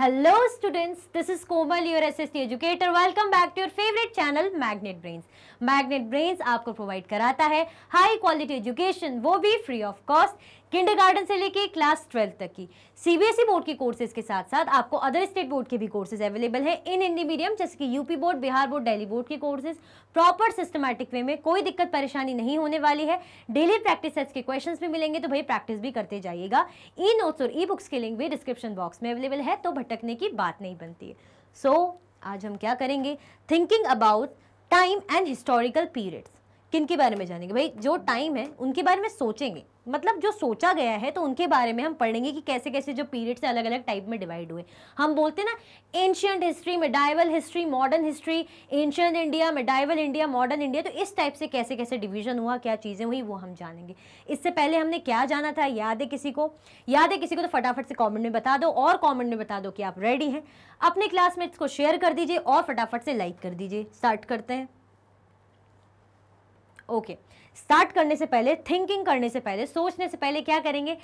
Hello students this is Komal your SST educator welcome back to your favourite channel Magnet Brains Magnet Brains आपको provide कराता है high quality education वो भी free of cost kindergarten से लेके class twelfth तक की सीबीएसई बोर्ड e के कोर्सेज के साथ साथ आपको अदर स्टेट बोर्ड के भी कोर्सेज अवेलेबल हैं इन हिंदी मीडियम जैसे कि UP board Bihar board Delhi board के कोर्सेज प्रॉपर सिस्टमैटिक वे में कोई दिक्कत परेशानी नहीं होने वाली है डेली प्रैक्टिस सेट्स के क्वेश्चन भी मिलेंगे तो भाई प्रैक्टिस भी करते जाइएगा ई नोट्स और ई बुक्स के लिंक भी डिस्क्रिप्शन बॉक्स में अवेलेबल है तो भटकने की बात नहीं बनती है सो so, आज हम क्या करेंगे thinking about time and historical periods किन के बारे में जानेंगे भाई जो टाइम है उनके बारे में सोचेंगे मतलब जो सोचा गया है तो उनके बारे में हम पढ़ेंगे कि कैसे कैसे जो पीरियड्स अलग अलग टाइप में डिवाइड हुए हम बोलते हैं ना ancient history medieval history modern history ancient India medieval India modern India तो इस टाइप से कैसे कैसे डिवीजन हुआ क्या चीज़ें हुई वो हम जानेंगे इससे पहले हमने क्या जाना था याद है किसी को याद है किसी को तो फटाफट से कॉमेंट में बता दो और कॉमेंट में बता दो कि आप रेडी हैं अपने क्लासमेट्स को शेयर कर दीजिए और फटाफट से लाइक कर दीजिए स्टार्ट करते हैं ओके स्टार्ट करने से पहले थिंकिंग करने से पहले सोचने से पहले क्या करेंगे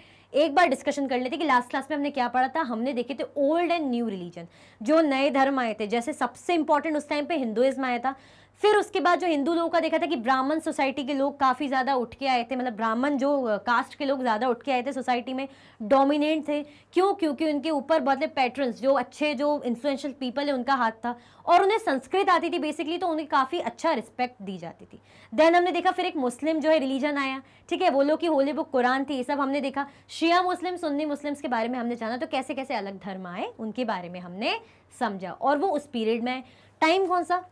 एक बार डिस्कशन कर लेते कि लास्ट क्लास में हमने क्या पढ़ा था हमने देखे थे ओल्ड एंड न्यू रिलीजन जो नए धर्म आए थे जैसे सबसे इंपॉर्टेंट उस टाइम पे हिंदुइज्म आया था फिर उसके बाद जो हिंदू लोगों का देखा था कि ब्राह्मण सोसाइटी के लोग काफ़ी ज़्यादा उठ के आए थे मतलब ब्राह्मण जो कास्ट के लोग ज़्यादा उठ के आए थे सोसाइटी में डोमिनेट थे क्यों क्योंकि उनके ऊपर बहुत पैटर्न्स जो अच्छे जो इन्फ्लुएंशियल पीपल है उनका हाथ था और उन्हें संस्कृत आती थी बेसिकली तो उन्हें काफ़ी अच्छा रिस्पेक्ट दी जाती थी देन हमने देखा फिर एक मुस्लिम जो है रिलीजन आया ठीक है वो लोग की होली बुक कुरान थी ये सब हमने देखा शिया मुस्लिम सुन्नी मुस्लिम्स के बारे में हमने जाना तो कैसे कैसे अलग धर्म आए उनके बारे में हमने समझा और वो उस पीरियड में टाइम कौन सा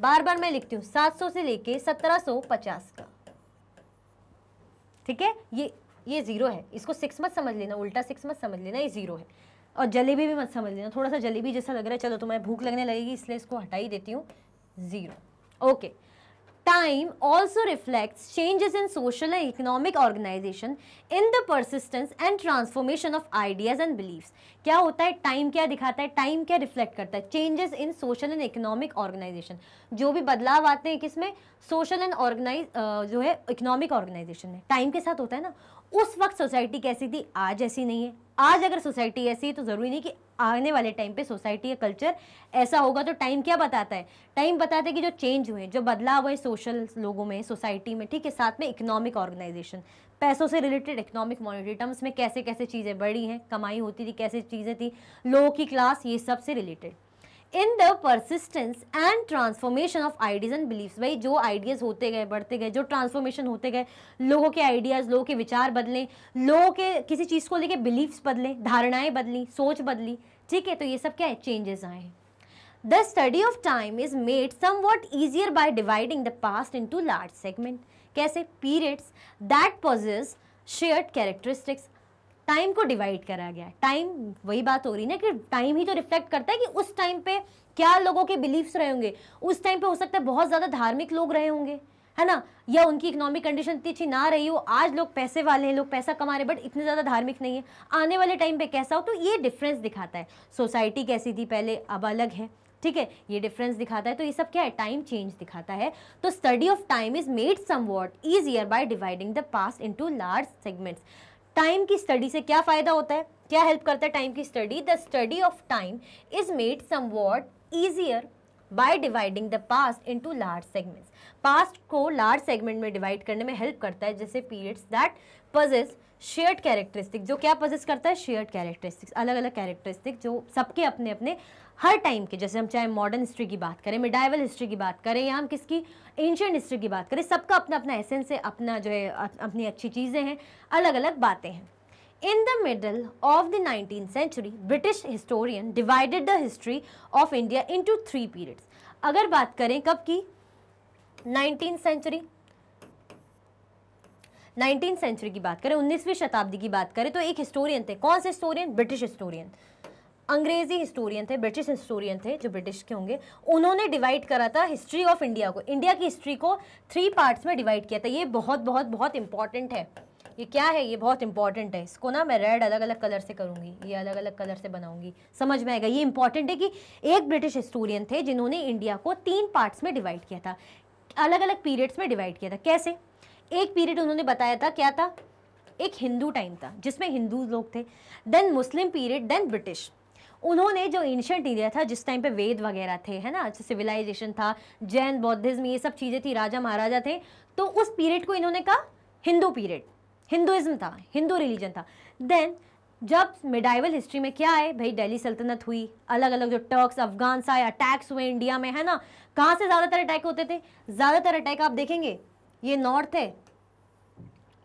बार बार मैं लिखती हूँ 700 से लेके 1750 का ठीक है ये ये ज़ीरो है इसको सिक्स मत समझ लेना उल्टा सिक्स मत समझ लेना ये ज़ीरो है और जलेबी भी मत समझ लेना थोड़ा सा जलेबी जैसा लग रहा है चलो तो मैं भूख लगने लगेगी इसलिए इसको हटा ही देती हूँ zero okay time also reflect changes in social and economic organisation in the persistence and transformation of ideas and beliefs क्या होता है टाइम क्या दिखाता है टाइम क्या रिफ्लेक्ट करता है changes in social and economic organisation जो भी बदलाव आते हैं किसमें सोशल एंड ऑर्गेनाइज जो है इकोनॉमिक ऑर्गेनाइजेशन में टाइम के साथ होता है ना उस वक्त सोसाइटी कैसी थी आज ऐसी नहीं है आज अगर सोसाइटी ऐसी है तो ज़रूरी नहीं कि आने वाले टाइम पे सोसाइटी या कल्चर ऐसा होगा तो टाइम क्या बताता है टाइम बताता है कि जो चेंज हुए जो बदलाव हुए सोशल लोगों में सोसाइटी में ठीक है साथ में इकोनॉमिक ऑर्गेनाइजेशन पैसों से रिलेटेड इकोनॉमिक मॉनिटरी टर्म्स में कैसे कैसे चीज़ें बढ़ी हैं कमाई होती थी कैसे चीज़ें थी लोगों की क्लास ये सब से related in the persistence and transformation of ideas and beliefs भाई जो आइडियाज होते गए बढ़ते गए जो ट्रांसफॉर्मेशन होते गए लोगों के आइडियाज लोगों के विचार बदलें लोगों के किसी चीज़ को लेके बिलीव्स बदलें धारणाएं बदली सोच बदली ठीक है तो ये सब क्या है चेंजेस आए हैं of time is made somewhat somewhat by dividing the past into large segment कैसे periods that possess shared characteristics time को डिवाइड करा गया टाइम वही बात हो रही ना कि टाइम ही तो रिफ्लेक्ट करता है कि उस टाइम पे क्या लोगों के बिलीव्स रहे होंगे उस टाइम पे हो सकता है बहुत ज़्यादा धार्मिक लोग रहे होंगे है ना या उनकी इकोनॉमिक कंडीशन इतनी अच्छी ना रही हो आज लोग पैसे वाले हैं लोग पैसा कमा रहे बट इतने ज़्यादा धार्मिक नहीं है आने वाले टाइम पे कैसा हो तो ये डिफरेंस दिखाता है सोसाइटी कैसी थी पहले अब अलग है ठीक है ये डिफरेंस दिखाता है तो ये सब क्या है टाइम चेंज दिखाता है तो study of time is made somewhat easier by dividing the past to large segments time की स्टडी से क्या फ़ायदा होता है क्या हेल्प करता है टाइम की study the study of time is made somewhat easier by dividing the past to large segments past को लार्ज सेगमेंट में डिवाइड करने में हेल्प करता है जैसे periods that possess shared characteristic जो क्या पजेस करता है शेयर्ड कैरेक्टरिस्टिक्स अलग अलग कैरेक्टरिस्टिक जो सबके अपने अपने हर टाइम के जैसे हम चाहे मॉडर्न हिस्ट्री की बात करें मिडाइवल हिस्ट्री की बात करें या हम किसकी एंशियंट हिस्ट्री की बात करें सबका अपना अपना एसेंस है अपना जो है अपनी अच्छी चीज़ें हैं अलग अलग बातें हैं In the middle of the 19th century, British historian divided the history of India into three periods. अगर बात करें कब की 19th सेंचुरी 19th सेंचुरी की बात करें 19वीं शताब्दी की बात करें तो एक हिस्टोरियन थे कौन से हिस्टोरियन ब्रिटिश हिस्टोरियन अंग्रेजी हिस्टोरियन थे ब्रिटिश हिस्टोरियन थे जो ब्रिटिश के होंगे उन्होंने डिवाइड करा था हिस्ट्री ऑफ इंडिया को इंडिया की हिस्ट्री को थ्री पार्ट्स में डिवाइड किया था ये बहुत बहुत बहुत इंपॉर्टेंट है ये क्या है ये बहुत इंपॉर्टेंट है इसको ना मैं रेड अलग अलग कलर से करूँगी ये अलग अलग कलर से बनाऊँगी समझ में आएगा ये इंपॉर्टेंट है कि एक ब्रिटिश हिस्टोरियन थे जिन्होंने इंडिया को तीन पार्ट्स में डिवाइड किया था अलग अलग पीरियड्स में डिवाइड किया था कैसे एक पीरियड उन्होंने बताया था क्या था एक हिंदू टाइम था जिसमें हिंदू लोग थे then Muslim period then British उन्होंने जो एंशंट इंडिया था जिस टाइम पे वेद वगैरह थे है ना सिविलाइजेशन था जैन बौद्धिज्म ये सब चीज़ें थी राजा महाराजा थे तो उस पीरियड को इन्होंने कहा हिंदू पीरियड हिंदुज़म था हिंदू रिलीजन था देन जब मिडाइवल हिस्ट्री में क्या है भाई दिल्ली सल्तनत हुई अलग अलग जो टर्क्स अफगान्स आए अटैक्स हुए इंडिया में है ना कहाँ से ज़्यादातर अटैक होते थे ज़्यादातर अटैक आप देखेंगे ये नॉर्थ है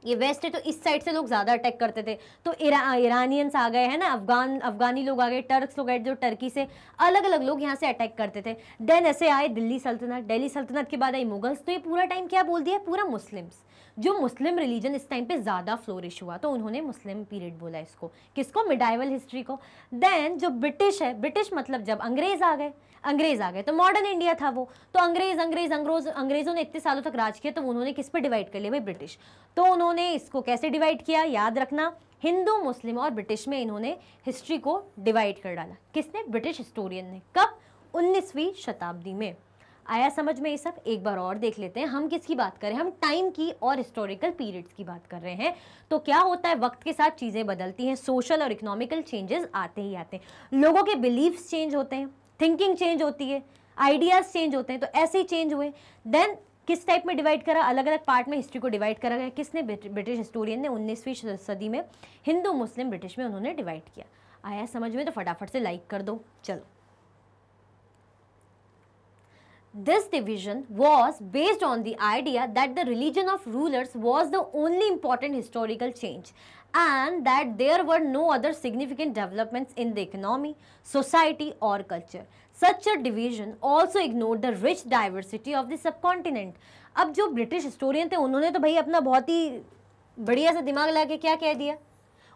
ये वेस्ट है तो इस साइड से लोग ज़्यादा अटैक करते थे तो इरा, इरानियंस आ गए हैं ना अफगान अफगानी लोग आ गए टर्क्स लोग आए जो टर्की से अलग अलग लोग यहाँ से अटैक करते थे देन ऐसे आए दिल्ली सल्तनत दिल्ली सल्तनत के बाद आई मुगल्स तो ये पूरा टाइम क्या बोल दिया पूरा मुस्लिम्स जो मुस्लिम रिलीजन इस टाइम पे ज़्यादा फ्लोरिश हुआ तो उन्होंने मुस्लिम पीरियड बोला इसको किसको मिडाइवल हिस्ट्री को देन जो ब्रिटिश है ब्रिटिश मतलब जब अंग्रेज़ आ गए अंग्रेज़ आ गए तो मॉडर्न इंडिया था वो तो अंग्रेज़ अंग्रेज़ अंग्रोज अंग्रेज़ों ने इतने सालों तक राज किया तो उन्होंने किस पर डिवाइड कर लिया भाई ब्रिटिश तो उन्होंने इसको कैसे डिवाइड किया याद रखना हिंदू मुस्लिम और ब्रिटिश में इन्होंने हिस्ट्री को डिवाइड कर डाला किसने ब्रिटिश हिस्टोरियन ने कब उन्नीसवीं शताब्दी में आया समझ में ये सब एक बार और देख लेते हैं हम किसकी बात करें हम टाइम की और हिस्टोरिकल पीरियड्स की बात कर रहे हैं तो क्या होता है वक्त के साथ चीज़ें बदलती हैं सोशल और इकोनॉमिकल चेंजेस आते ही आते हैं लोगों के बिलीव्स चेंज होते हैं थिंकिंग चेंज होती है आइडियाज़ चेंज होते हैं तो ऐसे ही चेंज हुए देन किस टाइप में डिवाइड करा अलग अलग पार्ट में हिस्ट्री को डिवाइड करा गया किसने ब्रिटिश हिस्टोरियन ने उन्नीसवीं सदी में हिंदू मुस्लिम ब्रिटिश में उन्होंने डिवाइड किया आया समझ में तो फटाफट से लाइक कर दो चलो This division was based on the idea that the religion of rulers was the only important historical change and that there were no other significant developments in the economy, society or culture. Such a division also ignored the rich diversity of the subcontinent. Now, the British historians, they उन्होंने तो भाई अपना बहुत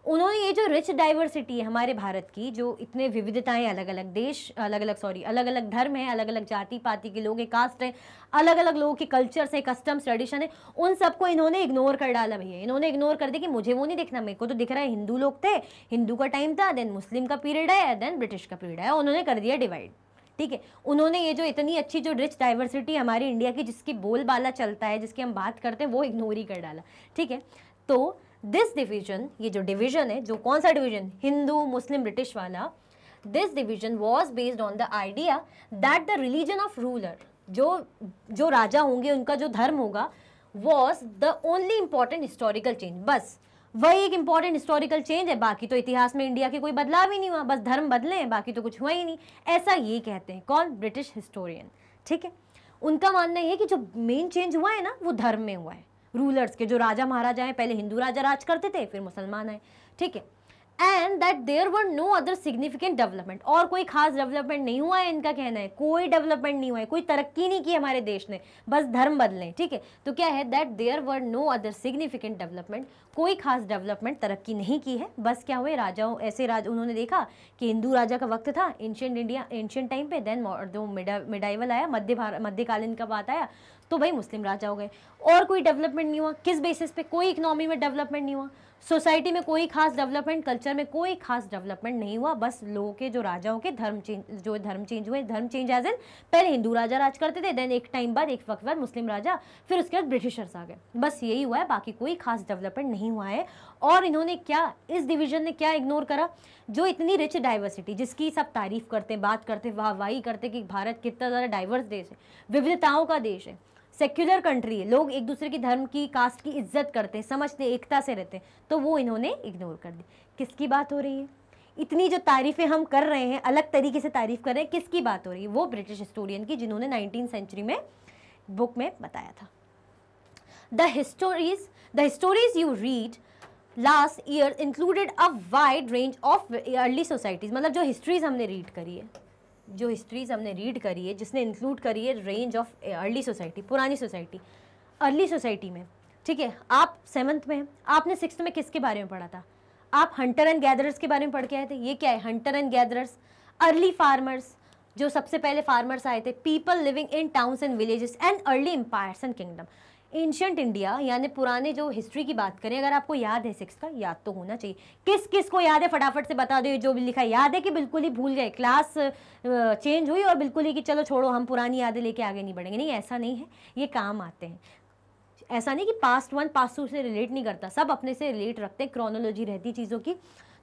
उन्होंने ये जो rich diversity है हमारे भारत की जो इतने विविधताएं अलग अलग देश अलग अलग सॉरी अलग अलग धर्म है अलग अलग जाति पाति के लोग हैं कास्ट हैं अलग अलग लोगों के कल्चर्स है कस्टम्स ट्रेडिशन है उन सबको इन्होंने इग्नोर कर डाला भैया इन्होंने इग्नोर कर दिया कि मुझे वो नहीं देखना मेरे को तो दिख रहा है हिंदू लोग थे हिंदू का टाइम था देन मुस्लिम का पीरियड है देन ब्रिटिश का पीरियड है उन्होंने कर दिया डिवाइड ठीक है उन्होंने ये जो इतनी अच्छी जो रिच डाइवर्सिटी हमारी इंडिया की जिसकी बोलबाला चलता है जिसकी हम बात करते हैं वो इग्नोर ही कर डाला ठीक है तो दिस डिवीजन ये जो डिवीजन है जो कौन सा डिवीजन हिंदू मुस्लिम ब्रिटिश वाला this division was based on the idea that the religion of ruler जो जो राजा होंगे उनका जो धर्म होगा was the only important historical change बस वही एक इम्पॉर्टेंट हिस्टोरिकल चेंज है बाकी तो इतिहास में इंडिया के कोई बदलाव ही नहीं हुआ बस धर्म बदले हैं बाकी तो कुछ हुआ ही नहीं ऐसा ये कहते हैं कौन ब्रिटिश हिस्टोरियन ठीक है उनका मानना है कि जो मेन चेंज हुआ है ना वो धर्म में हुआ है रूलर्स के जो राजा महाराजा हैं पहले हिंदू राजा राज करते थे फिर मुसलमान आए ठीक है and that there were no other significant development और कोई खास डेवलपमेंट नहीं हुआ है इनका कहना है कोई डेवलपमेंट नहीं हुआ है कोई तरक्की नहीं की हमारे देश ने बस धर्म बदले ठीक है तो क्या है that there were no other significant development कोई खास डेवलपमेंट तरक्की नहीं की है बस क्या हुए राजाओं ऐसे राज उन्होंने देखा कि हिंदू राजा का वक्त था एंशियंट इंडिया एंशियंट टाइम पे देन जो मिडाइवल आया मध्य भारत मध्यकालीन का बात आया तो भाई मुस्लिम राजा हो गए और कोई डेवलपमेंट नहीं हुआ किस बेसिस पे कोई इकनॉमी में डेवलपमेंट नहीं हुआ सोसाइटी में कोई खास डेवलपमेंट कल्चर में कोई खास डेवलपमेंट नहीं हुआ बस लोगों के जो राजाओं के धर्म चेंज जो धर्म चेंज हुए धर्म चेंज एज एन पहले हिंदू राजा राज करते थे देन एक टाइम बाद एक वक्त बाद मुस्लिम राजा फिर उसके बाद ब्रिटिशर्स आ गए बस यही हुआ है बाकी कोई खास डेवलपमेंट नहीं नहीं हुआ है और इन्होंने क्या इस डिवीज़न ने क्या इग्नोर करा जो इतनी रिच डाइवर्सिटी जिसकी सब तारीफ करते हैं बात करते वाह वाहवाही करते कि भारत कितना ज़्यादा डाइवर्स देश है विविधताओं का देश है सेक्युलर कंट्री है लोग एक दूसरे की धर्म की कास्ट की इज्जत करते हैं समझते एकता से रहते हैं तो वो इन्होंने इग्नोर कर दी किसकी बात हो रही है इतनी जो तारीफ़ें हम कर रहे हैं अलग तरीके से तारीफ़ कर रहे हैं किसकी बात हो रही है वो ब्रिटिश हिस्टोरियन की जिन्होंने नाइनटीन सेंचुरी में बुक में बताया था The histories, the histories you read last year included a wide range of early societies मतलब जो हिस्ट्रीज़ हमने रीड करी है जो हिस्ट्रीज़ हमने रीड करी है जिसने इंक्लूड करी है रेंज ऑफ अर्ली सोसाइटी पुरानी सोसाइटी अर्ली सोसाइटी में ठीक है आप सेवन्थ में आपने सिक्स में किसके बारे में पढ़ा था आप हंटर एंड गैदरर्स के बारे में पढ़ के आए थे ये क्या है hunter and gatherers early farmers जो सबसे पहले फार्मर्स आए थे people living in towns and villages and early empires and kingdom ancient India यानी पुराने जो हिस्ट्री की बात करें अगर आपको याद है सिक्स का याद तो होना चाहिए किस किस को याद है फटाफट से बता दो जो भी लिखा याद है कि बिल्कुल ही भूल गए क्लास चेंज हुई और बिल्कुल ही कि चलो छोड़ो हम पुरानी यादें लेके आगे नहीं बढ़ेंगे नहीं ऐसा नहीं है ये काम आते हैं ऐसा नहीं कि पास्ट वन पास्ट टू से रिलेट नहीं करता सब अपने से रिलेट रखते हैं क्रोनोलॉजी रहती चीज़ों की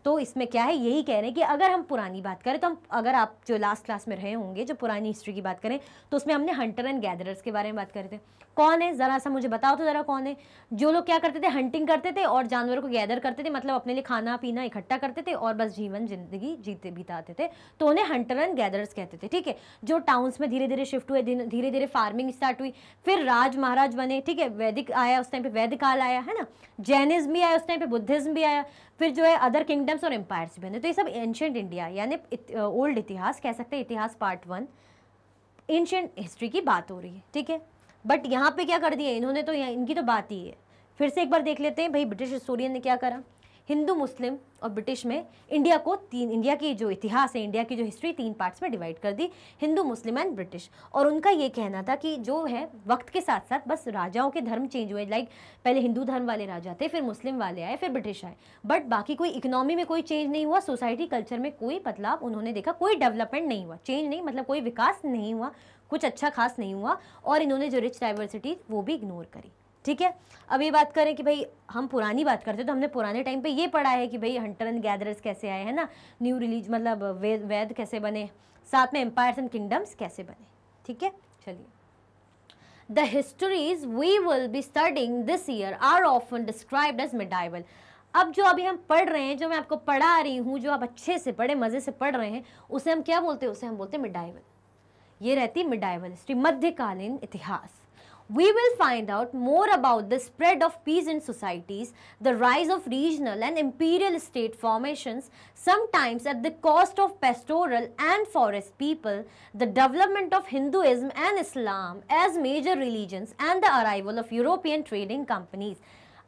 तो इसमें क्या है यही कह रहे हैं कि अगर हम पुरानी बात करें तो हम अगर आप जो लास्ट क्लास में रहे होंगे जो पुरानी हिस्ट्री की बात करें तो उसमें हमने हंटर एंड गैदरर्स के बारे में बात करे थे कौन है ज़रा सा मुझे बताओ तो ज़रा कौन है जो लोग क्या करते थे हंटिंग करते थे और जानवरों को गैदर करते थे मतलब अपने लिए खाना पीना इकट्ठा करते थे और बस जीवन जिंदगी जीते बिताते थे तो उन्हें हंटर एंड गैदरर्स कहते थे ठीक है जो टाउन्स में धीरे धीरे शिफ्ट हुए धीरे धीरे फार्मिंग स्टार्ट हुई फिर राज महाराज बने ठीक है वैदिक आया उस टाइम पर वैदिक काल आया है ना जैनिज्म भी आया उस टाइम पर बुद्धिज्म भी आया फिर जो है अदर किंगडम्स और एम्पायर्स भी बने तो ये सब एंशियंट इंडिया यानी ओल्ड इतिहास कह सकते हैं इतिहास पार्ट वन एंशियंट हिस्ट्री की बात हो रही है ठीक है बट यहाँ पे क्या कर दिया इन्होंने तो इनकी तो बात ही है फिर से एक बार देख लेते हैं भाई ब्रिटिश हिस्टोरियन ने क्या करा हिंदू मुस्लिम और ब्रिटिश में इंडिया को तीन इंडिया की जो इतिहास है इंडिया की जो हिस्ट्री तीन पार्ट्स में डिवाइड कर दी हिंदू मुस्लिम एंड ब्रिटिश और उनका ये कहना था कि जो है वक्त के साथ साथ बस राजाओं के धर्म चेंज हुए लाइक पहले हिंदू धर्म वाले राजा थे फिर मुस्लिम वाले आए फिर ब्रिटिश आए बट बाकी कोई इकोनॉमी में कोई चेंज नहीं हुआ सोसाइटी कल्चर में कोई बदलाव उन्होंने देखा कोई डेवलपमेंट नहीं हुआ चेंज नहीं मतलब कोई विकास नहीं हुआ कुछ अच्छा खास नहीं हुआ और इन्होंने जो रिच डाइवर्सिटी वो भी इग्नोर करी ठीक है अब ये बात करें कि भाई हम पुरानी बात करते हैं तो हमने पुराने टाइम पे ये पढ़ा है कि भाई हंटर एंड गैदरर्स कैसे आए हैं ना न्यू रिलीज मतलब वेद वैद कैसे बने साथ में एम्पायर्स एंड किंगडम्स कैसे बने ठीक है चलिए the histories we will be studying this year are often described as medieval अब जो अभी हम पढ़ रहे हैं जो मैं आपको पढ़ा रही हूँ जो आप अच्छे से पढ़े मज़े से पढ़ रहे हैं उसे हम क्या बोलते हैं उसे हम बोलते हैं मिडाइवल ये रहती मिडाइवल हिस्ट्री मध्यकालीन इतिहास we will find out more about the spread of peasant societies, the rise of regional and imperial state formations, sometimes at the cost of pastoral and forest people, the development of Hinduism and Islam as major religions and the arrival of European trading companies.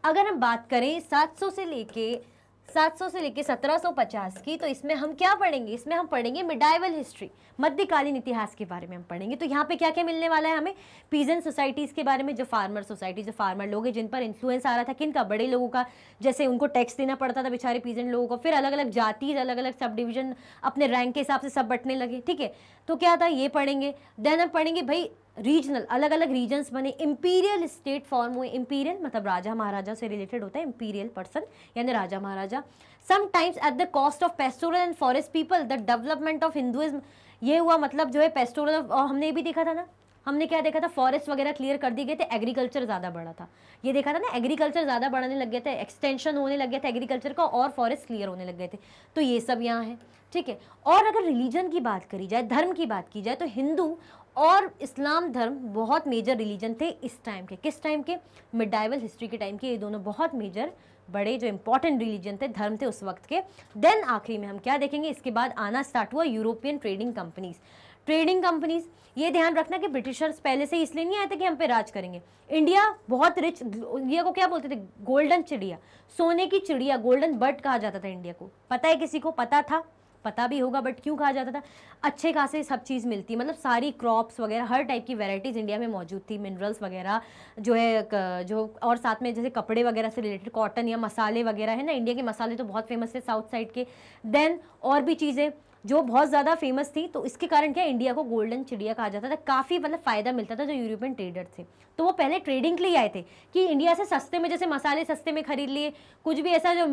अगर हम बात करें 700 से लेके 700 से लेकर 1750 की तो इसमें हम क्या पढ़ेंगे इसमें हम पढ़ेंगे मिडाइवल हिस्ट्री मध्यकालीन इतिहास के बारे में हम पढ़ेंगे तो यहाँ पे क्या क्या मिलने वाला है हमें पीजन सोसाइटीज़ के बारे में जो फार्मर सोसाइटी जो फार्मर लोग हैं जिन पर इन्फ्लुएंस आ रहा था किन का बड़े लोगों का जैसे उनको टैक्स देना पड़ता था बेचारे पीजन लोगों को फिर अलग अलग जाति अलग अलग सब डिविजन अपने रैंक के हिसाब से सब बटने लगे ठीक है तो क्या था ये पढ़ेंगे देन हम पढ़ेंगे भाई रीजनल अलग अलग रीजन्स बने इम्पीरियल स्टेट फॉर्म हुए इम्पीरियल मतलब राजा महाराजा से रिलेटेड होता है इम्पीरियल पर्सन यानी राजा महाराजा sometimes at the cost of pastoral and forest people the development of Hinduism ये हुआ मतलब जो है पेस्टोरल हमने भी देखा था ना हमने क्या देखा था फॉरेस्ट वगैरह क्लियर कर दिए गए थे एग्रीकल्चर ज़्यादा बढ़ा था ये देखा था ना एग्रीकल्चर ज़्यादा बढ़ने लग गया था एक्सटेंशन होने लग गया था एग्रीकल्चर का और फॉरेस्ट क्लियर होने लग गए थे तो ये सब यहाँ है ठीक है और अगर रिलीजन की बात करी जाए धर्म की बात की जाए तो हिंदू और इस्लाम धर्म बहुत मेजर रिलीजन थे इस टाइम के किस टाइम के मिडाइवल हिस्ट्री के टाइम के ये दोनों बहुत मेजर बड़े जो इंपॉर्टेंट रिलीजन थे धर्म थे उस वक्त के देन आखिरी में हम क्या देखेंगे इसके बाद आना स्टार्ट हुआ European trading companies trading companies ये ध्यान रखना कि ब्रिटिशर्स पहले से इसलिए नहीं आए थे कि हम पे राज करेंगे इंडिया बहुत रिच इंडिया को क्या बोलते थे गोल्डन चिड़िया सोने की चिड़िया गोल्डन बर्ड कहा जाता था इंडिया को पता है किसी को पता था पता भी होगा बट क्यों कहा जाता था अच्छे खासे सब चीज़ मिलती मतलब सारी क्रॉप्स वगैरह हर टाइप की वैरायटीज़ इंडिया में मौजूद थी मिनरल्स वगैरह जो है जो और साथ में जैसे कपड़े वगैरह से रिलेटेड कॉटन या मसाले वगैरह है ना इंडिया के मसाले तो बहुत फेमस थे साउथ साइड के देन और भी चीज़ें जो बहुत ज़्यादा फेमस थी तो इसके कारण क्या इंडिया को गोल्डन चिड़िया कहा जाता था काफ़ी मतलब फ़ायदा मिलता था जो यूरोपियन ट्रेडर थे तो वो पहले ट्रेडिंग के लिए आए थे कि इंडिया से सस्ते में जैसे मसाले सस्ते में खरीद लिए कुछ भी ऐसा जो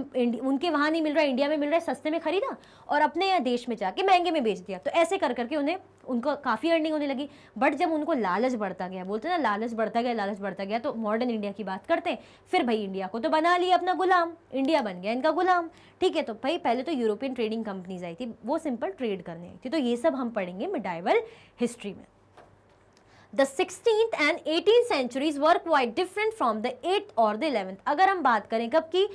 उनके वहाँ नहीं मिल रहा इंडिया में मिल रहा है सस्ते में खरीदा और अपने यहाँ देश में जाके महंगे में बेच दिया तो ऐसे कर करके उन्हें उनको काफ़ी अर्निंग होने लगी बट जब उनको लालच बढ़ता गया बोलते ना लालच बढ़ता गया लालच बढ़ता गया तो मॉडर्न इंडिया की बात करते हैं फिर भाई इंडिया को तो बना लिया अपना गुलाम इंडिया बन गया इनका गुलाम ठीक है तो भाई पहले तो यूरोपियन ट्रेडिंग कंपनीज आई थी वो सिंपल ट्रेड करने आई थी तो ये सब हम पढ़ेंगे मिडाइवल हिस्ट्री में the sixteen and eighteen centuries work wide different from the eight और द इलेवेंथ अगर हम बात करें कब की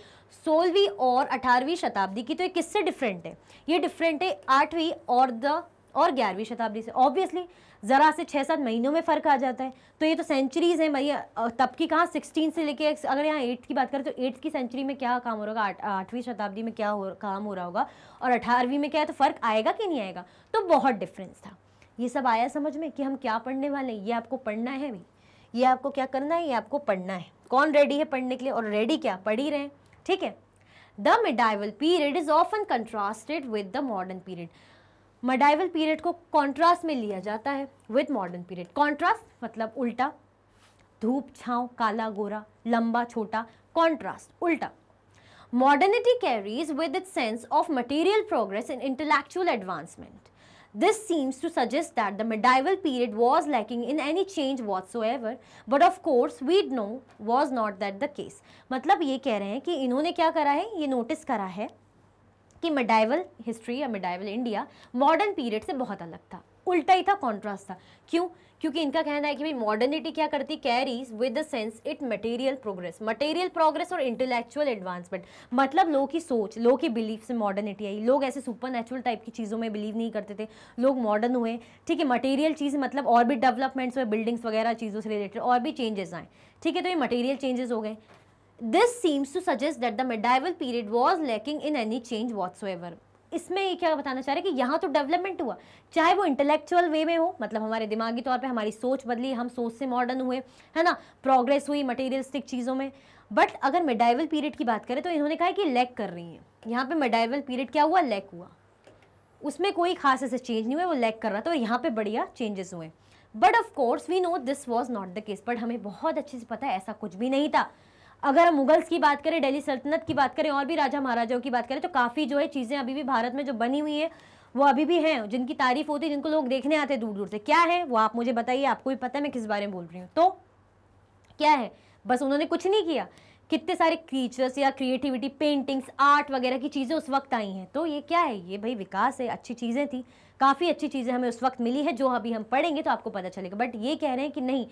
सोलहवीं और अठारहवीं शताब्दी की तो ये किससे डिफरेंट है ये डिफरेंट है आठवीं और द और ग्यारहवीं शताब्दी से ऑब्वियसली ज़रा से छः सात महीनों में फ़र्क आ जाता है तो ये तो सेंचुरीज़ हैं भैया तब की कहाँ सिक्सटीन से लेके अगर यहाँ एट्थ की बात करें तो एट्थ की सेंचुरी में क्या काम हो रहा होगा आठ आठवीं शताब्दी में क्या हो काम हो रहा होगा और अठारहवीं में क्या है तो फ़र्क आएगा कि नहीं आएगा तो बहुत डिफरेंस था ये सब आया समझ में कि हम क्या पढ़ने वाले हैं ये आपको पढ़ना है भाई ये आपको क्या करना है ये आपको पढ़ना है कौन रेडी है पढ़ने के लिए और रेडी क्या पढ़ ही रहे ठीक है the medieval period is often contrasted with the modern period medieval period को कॉन्ट्रास्ट में लिया जाता है विद मॉडर्न पीरियड कॉन्ट्रास्ट मतलब उल्टा धूप छाँव काला गोरा लंबा छोटा कॉन्ट्रास्ट उल्टा modernity carries with it sense of material progress in intellectual advancement This seems to suggest that the medieval period was lacking in any change whatsoever. But of course, we know was not that the case. matlab ye keh rahe hain ki inhone kya kara hai ye notice kara hai कि medieval history या medieval India modern period से बहुत अलग था उल्टा ही था contrast था क्यों क्योंकि इनका कहना है कि भाई मॉडर्निटी क्या करती carries with the sense it material progress material progress और इंटेलेक्चुअल एडवांसमेंट मतलब लोग की सोच लोग की बिलीफ से मॉडर्निटी आई लोग ऐसे सुपर टाइप की चीज़ों में बिलीव नहीं करते थे लोग मॉडर्न हुए ठीक है मटेरियल चीज़ मतलब और भी डेवलपमेंट्स हुए बिल्डिंग्स वगैरह चीज़ों से रिलेटेड और भी चेंजेस आए ठीक है तो ये मटेरियल चेंजेस हो गए this seems to suggest that the medieval period was lacking in any change whatsoever इसमें ये क्या बताना चाह रहे हैं कि यहाँ तो डेवलपमेंट हुआ चाहे वो इंटेलेक्चुअल वे में हो मतलब हमारे दिमागी तौर पे हमारी सोच बदली हम सोच से मॉडर्न हुए है ना प्रोग्रेस हुई मटेरियलिस्टिक चीज़ों में बट अगर मेडाइवल पीरियड की बात करें तो इन्होंने कहा कि लैक कर रही हैं यहाँ पे मेडाइवल पीरियड क्या हुआ लैक हुआ उसमें कोई खास ऐसे चेंज नहीं हुआ वो लैक कर रहा था और यहाँ पे बढ़िया चेंजेस हुए but of course we know this was not the case but हमें बहुत अच्छे से पता है ऐसा कुछ भी नहीं था अगर हम मुगल्स की बात करें दिल्ली सल्तनत की बात करें और भी राजा महाराजाओं की बात करें तो काफ़ी जो है चीज़ें अभी भी भारत में जो बनी हुई हैं वो अभी भी हैं जिनकी तारीफ होती है जिनको लोग देखने आते दूर दूर से क्या है वो आप मुझे बताइए आपको भी पता है मैं किस बारे में बोल रही हूँ तो क्या है बस उन्होंने कुछ नहीं किया कितने सारे क्रीचर्स या क्रिएटिविटी पेंटिंग्स आर्ट वगैरह की चीज़ें उस वक्त आई हैं तो ये क्या है ये भाई विकास है अच्छी चीज़ें थी काफ़ी अच्छी चीज़ें हमें उस वक्त मिली है जो अभी हम पढ़ेंगे तो आपको पता चलेगा बट ये कह रहे हैं कि नहीं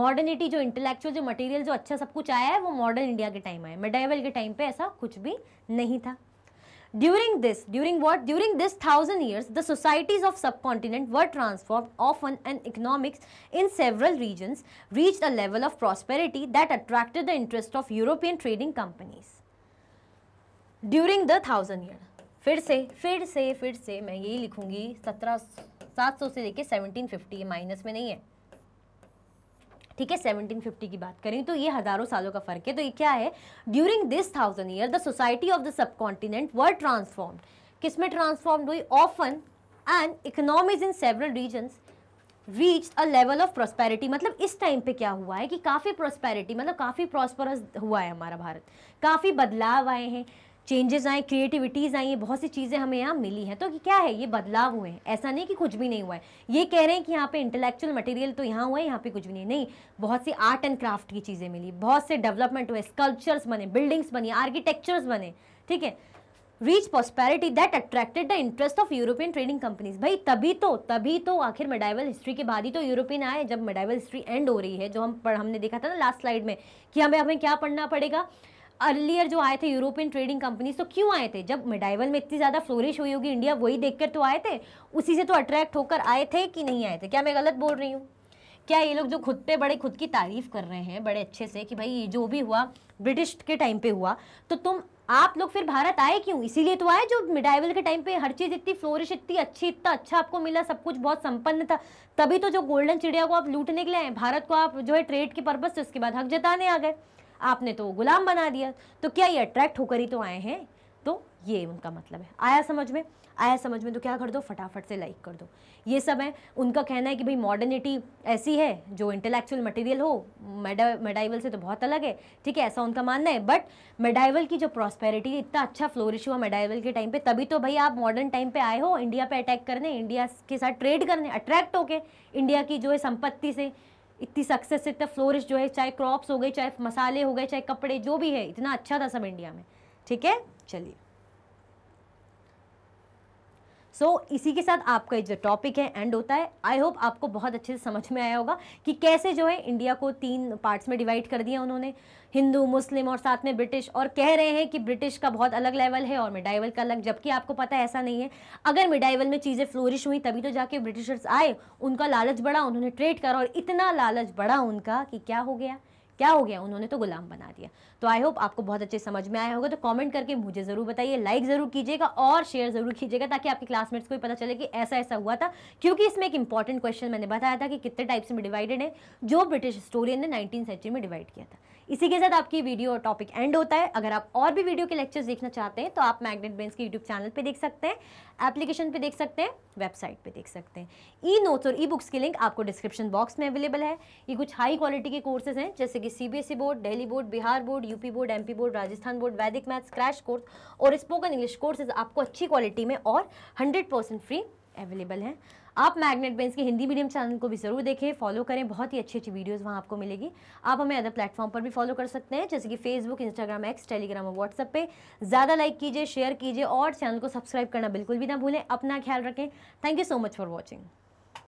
मॉडर्निटी जो इंटेलेक्चुअल जो मटेरियल जो अच्छा सब कुछ आया है वो मॉडर्न इंडिया के टाइम आया मेडाइवल के टाइम पर ऐसा कुछ भी नहीं था During this, during what? During this thousand years, the societies of subcontinent were transformed often and economics in several regions reached a level of prosperity that attracted the interest of European trading companies. During the thousand year. फिर से फिर से फिर से मैं यही लिखूंगी सत्रह सात सौ से लेके 1750 ये माइनस में नहीं है ठीक है 1750 की बात करें तो ये हज़ारों सालों का फ़र्क है तो ये क्या है during this thousand year the society of the subcontinent were transformed किस में ट्रांसफॉर्म्ड हुई often and economies in several regions reach a level of prosperity मतलब इस टाइम पे क्या हुआ है कि काफ़ी प्रोस्पेरिटी मतलब काफ़ी प्रॉस्परस हुआ है हमारा भारत काफ़ी बदलाव आए हैं चेंजेस आए क्रिएटिविटीज़ आई हैं बहुत सी चीज़ें हमें यहाँ मिली हैं तो क्या है ये बदलाव हुए हैं ऐसा नहीं कि कुछ भी नहीं हुआ है ये कह रहे हैं कि यहाँ पे इंटेलेक्चुअल मटेरियल तो यहाँ हुआ है यहाँ पे कुछ भी नहीं नहीं बहुत सी आर्ट एंड क्राफ्ट की चीज़ें मिली बहुत से डेवलपमेंट हुए स्कल्पचर्स बने बिल्डिंग्स बनी आर्किटेक्चर्स बने ठीक है reach prosperity that attracted the interest of European trading companies भाई तभी तो तभी तो आखिर मेडाइवल हिस्ट्री के बाद ही तो यूरोपियन आए जब मेडाइवल हिस्ट्री एंड हो रही है जो हम पढ़ हमने देखा था ना लास्ट स्लाइड में कि हमें हमें क्या पढ़ना पड़ेगा अर्लियर जो आए थे यूरोपियन ट्रेडिंग कंपनीज तो क्यों आए थे जब मेडाइवल में इतनी ज़्यादा फ्लोरिश हुई होगी इंडिया वही देखकर तो आए थे उसी से तो अट्रैक्ट होकर आए थे कि नहीं आए थे क्या मैं गलत बोल रही हूँ क्या ये लोग जो खुद पे बड़े खुद की तारीफ कर रहे हैं बड़े अच्छे से कि भाई ये जो भी हुआ ब्रिटिश के टाइम पे हुआ तो तुम आप लोग फिर भारत आए क्यों इसीलिए तो आए जो मिडाइवल के टाइम पे हर चीज़ इतनी फ्लोरिश इतनी अच्छी इतना अच्छा आपको मिला सब कुछ बहुत संपन्न था तभी तो जो गोल्डन चिड़िया को आप लूटने के लिए आए भारत को आप जो है ट्रेड के पर्पज से उसके बाद हक जताने आ गए आपने तो गुलाम बना दिया तो क्या ये अट्रैक्ट होकर ही तो आए हैं तो ये उनका मतलब है आया समझ में आया समझ में तो क्या कर दो फटाफट से लाइक कर दो ये सब है उनका कहना है कि भाई मॉडर्निटी ऐसी है जो इंटेलेक्चुअल मटेरियल हो मेडा मेडाइवल से तो बहुत अलग है ठीक है ऐसा उनका मानना है बट मेडाइवल की जो प्रॉस्पेरिटी इतना अच्छा फ्लोरिश हुआ मेडाइवल के टाइम पे तभी तो भाई आप मॉडर्न टाइम पे आए हो इंडिया पे अटैक करने इंडिया के साथ ट्रेड करने अट्रैक्ट होके इंडिया की जो है संपत्ति से इतनी सक्सेस से इतना फ्लोरिश जो है चाहे क्रॉप्स हो गए चाहे मसाले हो गए चाहे कपड़े जो भी है इतना अच्छा था सब इंडिया में ठीक है चलिए सो so, इसी के साथ आपका जो टॉपिक है एंड होता है आई होप आपको बहुत अच्छे से समझ में आया होगा कि कैसे जो है इंडिया को तीन पार्ट्स में डिवाइड कर दिया उन्होंने हिंदू मुस्लिम और साथ में ब्रिटिश और कह रहे हैं कि ब्रिटिश का बहुत अलग लेवल है और मिडाइवल का अलग जबकि आपको पता है ऐसा नहीं है अगर मिडाइवल में चीज़ें फ्लोरिश हुई तभी तो जाके ब्रिटिशर्स आए उनका लालच बढ़ा उन्होंने ट्रेड करा और इतना लालच बढ़ा उनका कि क्या हो गया क्या हो गया उन्होंने तो गुलाम बना दिया तो आई होप आपको बहुत अच्छे समझ में आया होगा तो कमेंट करके मुझे ज़रूर बताइए लाइक ज़रूर कीजिएगा और शेयर ज़रूर कीजिएगा ताकि आपके क्लासमेट्स को भी पता चले कि ऐसा ऐसा हुआ था क्योंकि इसमें एक इंपॉर्टेंट क्वेश्चन मैंने बताया था कि कितने टाइप्स में डिवाइडेड है जो ब्रिटिश हिस्टोरियन ने नाइनटीन सेंचुरी में डिवाइड किया था इसी के साथ आपकी वीडियो और टॉपिक एंड होता है अगर आप और भी वीडियो के लेक्चर्स देखना चाहते हैं तो आप मैग्नेट ब्रेंस के यूट्यूब चैनल पे देख सकते हैं एप्लीकेशन पे देख सकते हैं वेबसाइट पे देख सकते हैं ई नोट्स और ई बुक्स की लिंक आपको डिस्क्रिप्शन बॉक्स में अवेलेबल है ये कुछ हाई क्वालिटी के कोर्सेज हैं जैसे कि C board Delhi board Bihar board UP board M board Rajasthan board Vedic maths crash course और स्पोकन इंग्लिश कोर्सेज आपको अच्छी क्वालिटी में और हंड्रेड फ्री अवेलेबल हैं आप मैग्नेट बेंस के हिंदी मीडियम चैनल को भी ज़रूर देखें फॉलो करें बहुत ही अच्छी अच्छी वीडियोज़ वहाँ आपको मिलेगी आप हमें अदर प्लेटफॉर्म पर भी फॉलो कर सकते हैं जैसे कि फेसबुक इंस्टाग्राम एक्स टेलीग्राम और व्हाट्सअप पर ज़्यादा लाइक कीजिए शेयर कीजिए और चैनल को सब्सक्राइब करना बिल्कुल भी ना भूलें अपना ख्याल रखें thank you so much for watching